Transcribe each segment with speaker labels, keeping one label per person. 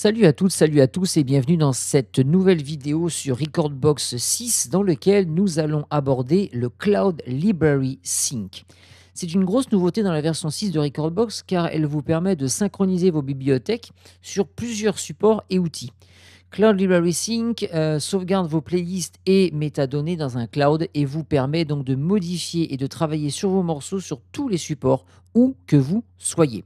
Speaker 1: Salut à toutes, salut à tous et bienvenue dans cette nouvelle vidéo sur Recordbox 6 dans lequel nous allons aborder le Cloud Library Sync. C'est une grosse nouveauté dans la version 6 de Recordbox car elle vous permet de synchroniser vos bibliothèques sur plusieurs supports et outils. Cloud Library Sync euh, sauvegarde vos playlists et métadonnées dans un cloud et vous permet donc de modifier et de travailler sur vos morceaux sur tous les supports où que vous soyez.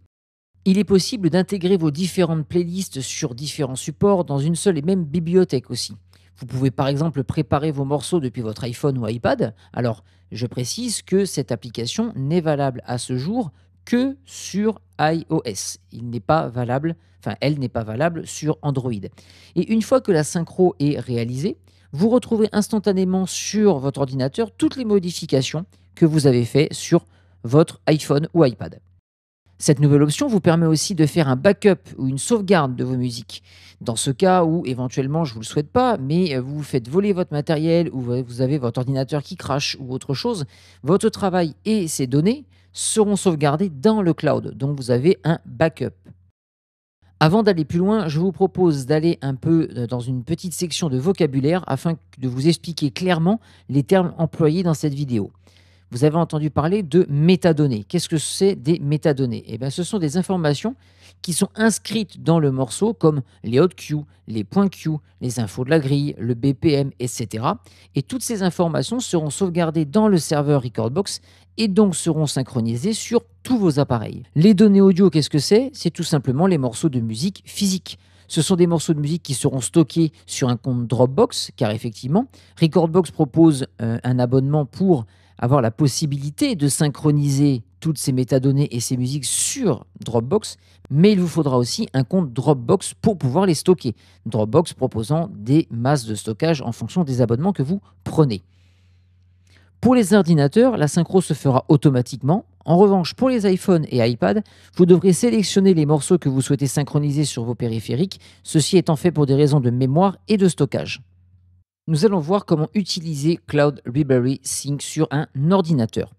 Speaker 1: Il est possible d'intégrer vos différentes playlists sur différents supports dans une seule et même bibliothèque aussi. Vous pouvez par exemple préparer vos morceaux depuis votre iPhone ou iPad. Alors, je précise que cette application n'est valable à ce jour que sur iOS. Il n'est pas valable, enfin elle n'est pas valable sur Android. Et une fois que la synchro est réalisée, vous retrouvez instantanément sur votre ordinateur toutes les modifications que vous avez faites sur votre iPhone ou iPad. Cette nouvelle option vous permet aussi de faire un backup ou une sauvegarde de vos musiques. Dans ce cas où, éventuellement, je ne vous le souhaite pas, mais euh, vous vous faites voler votre matériel ou vous avez votre ordinateur qui crache ou autre chose, votre travail et ses données seront sauvegardés dans le cloud, donc vous avez un backup. Avant d'aller plus loin, je vous propose d'aller un peu euh, dans une petite section de vocabulaire afin de vous expliquer clairement les termes employés dans cette vidéo vous avez entendu parler de métadonnées. Qu'est-ce que c'est des métadonnées Eh bien, ce sont des informations qui sont inscrites dans le morceau comme les hot cues, les points cues, les infos de la grille, le BPM, etc. Et toutes ces informations seront sauvegardées dans le serveur Recordbox et donc seront synchronisées sur tous vos appareils. Les données audio, qu'est-ce que c'est C'est tout simplement les morceaux de musique physique. Ce sont des morceaux de musique qui seront stockés sur un compte Dropbox, car effectivement, Recordbox propose euh, un abonnement pour avoir la possibilité de synchroniser toutes ces métadonnées et ces musiques sur Dropbox, mais il vous faudra aussi un compte Dropbox pour pouvoir les stocker. Dropbox proposant des masses de stockage en fonction des abonnements que vous prenez. Pour les ordinateurs, la synchro se fera automatiquement. En revanche, pour les iPhones et iPad, vous devrez sélectionner les morceaux que vous souhaitez synchroniser sur vos périphériques, ceci étant fait pour des raisons de mémoire et de stockage nous allons voir comment utiliser Cloud Library Sync sur un ordinateur.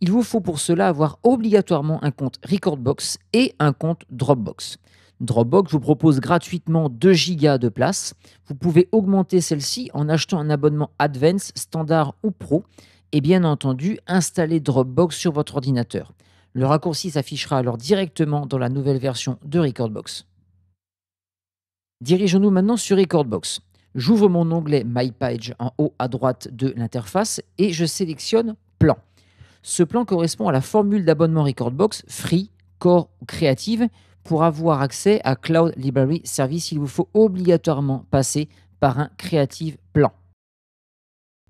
Speaker 1: Il vous faut pour cela avoir obligatoirement un compte Recordbox et un compte Dropbox. Dropbox vous propose gratuitement 2 Go de place. Vous pouvez augmenter celle-ci en achetant un abonnement Advance, Standard ou Pro et bien entendu installer Dropbox sur votre ordinateur. Le raccourci s'affichera alors directement dans la nouvelle version de Recordbox. Dirigeons-nous maintenant sur Recordbox. J'ouvre mon onglet My Page en haut à droite de l'interface et je sélectionne Plan. Ce plan correspond à la formule d'abonnement Recordbox Free, Core ou Creative pour avoir accès à Cloud Library Service, il vous faut obligatoirement passer par un Creative Plan.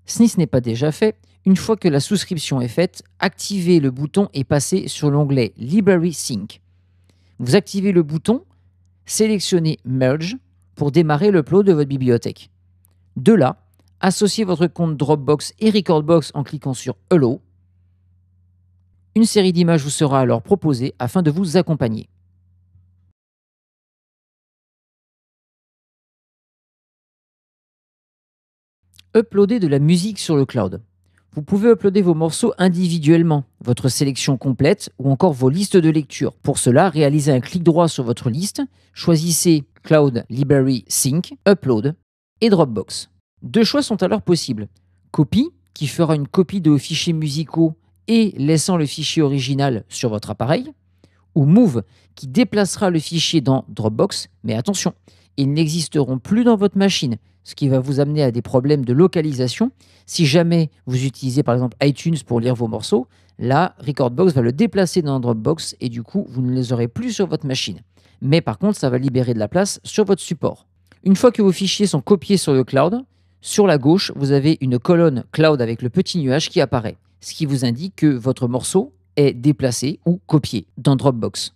Speaker 1: Si ce n'est pas déjà fait, une fois que la souscription est faite, activez le bouton et passez sur l'onglet Library Sync. Vous activez le bouton, sélectionnez Merge pour démarrer le de votre bibliothèque. De là, associez votre compte Dropbox et Recordbox en cliquant sur Hello. Une série d'images vous sera alors proposée afin de vous accompagner. Uploader de la musique sur le cloud. Vous pouvez uploader vos morceaux individuellement, votre sélection complète ou encore vos listes de lecture. Pour cela, réalisez un clic droit sur votre liste, choisissez Cloud Library Sync, Upload et Dropbox. Deux choix sont alors possibles. Copy », qui fera une copie de vos fichiers musicaux et laissant le fichier original sur votre appareil, ou Move, qui déplacera le fichier dans Dropbox, mais attention, ils n'existeront plus dans votre machine, ce qui va vous amener à des problèmes de localisation. Si jamais vous utilisez par exemple iTunes pour lire vos morceaux, là, Recordbox va le déplacer dans Dropbox et du coup, vous ne les aurez plus sur votre machine mais par contre, ça va libérer de la place sur votre support. Une fois que vos fichiers sont copiés sur le cloud, sur la gauche, vous avez une colonne cloud avec le petit nuage qui apparaît, ce qui vous indique que votre morceau est déplacé ou copié dans Dropbox.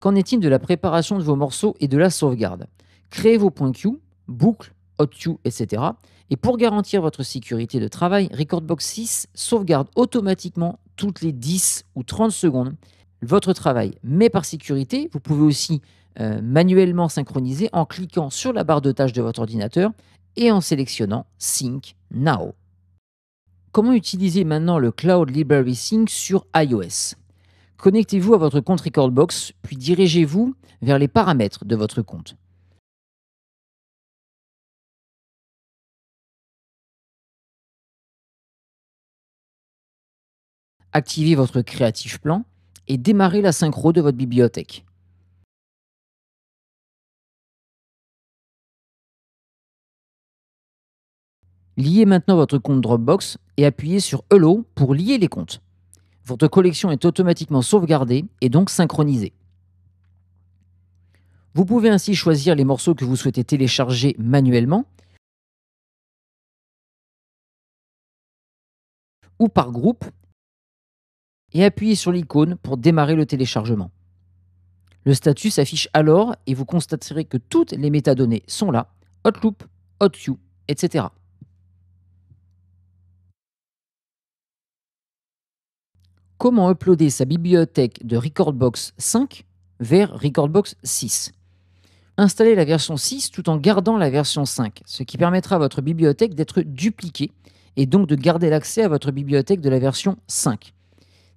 Speaker 1: Qu'en est-il de la préparation de vos morceaux et de la sauvegarde Créez vos points Q, boucles, hot etc. Et pour garantir votre sécurité de travail, Recordbox 6 sauvegarde automatiquement toutes les 10 ou 30 secondes votre travail. Mais par sécurité, vous pouvez aussi euh, manuellement synchroniser en cliquant sur la barre de tâches de votre ordinateur et en sélectionnant Sync Now. Comment utiliser maintenant le Cloud Library Sync sur iOS Connectez-vous à votre compte Recordbox, puis dirigez-vous vers les paramètres de votre compte. Activez votre Creative Plan et démarrer la synchro de votre bibliothèque. Liez maintenant votre compte Dropbox et appuyez sur Hello pour lier les comptes. Votre collection est automatiquement sauvegardée et donc synchronisée. Vous pouvez ainsi choisir les morceaux que vous souhaitez télécharger manuellement ou par groupe et appuyez sur l'icône pour démarrer le téléchargement. Le statut s'affiche alors et vous constaterez que toutes les métadonnées sont là, Hotloop, Hotview, etc. Comment uploader sa bibliothèque de Recordbox 5 vers Recordbox 6 Installez la version 6 tout en gardant la version 5, ce qui permettra à votre bibliothèque d'être dupliquée et donc de garder l'accès à votre bibliothèque de la version 5.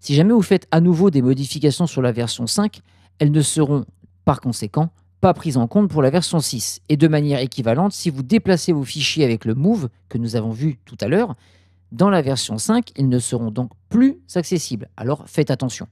Speaker 1: Si jamais vous faites à nouveau des modifications sur la version 5, elles ne seront par conséquent pas prises en compte pour la version 6. Et de manière équivalente, si vous déplacez vos fichiers avec le move que nous avons vu tout à l'heure, dans la version 5, ils ne seront donc plus accessibles. Alors faites attention.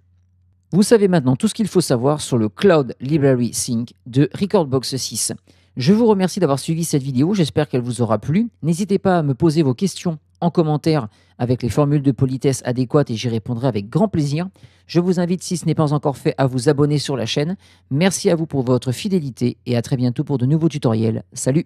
Speaker 1: Vous savez maintenant tout ce qu'il faut savoir sur le Cloud Library Sync de Recordbox 6. Je vous remercie d'avoir suivi cette vidéo, j'espère qu'elle vous aura plu. N'hésitez pas à me poser vos questions en commentaire avec les formules de politesse adéquates et j'y répondrai avec grand plaisir. Je vous invite, si ce n'est pas encore fait, à vous abonner sur la chaîne. Merci à vous pour votre fidélité et à très bientôt pour de nouveaux tutoriels. Salut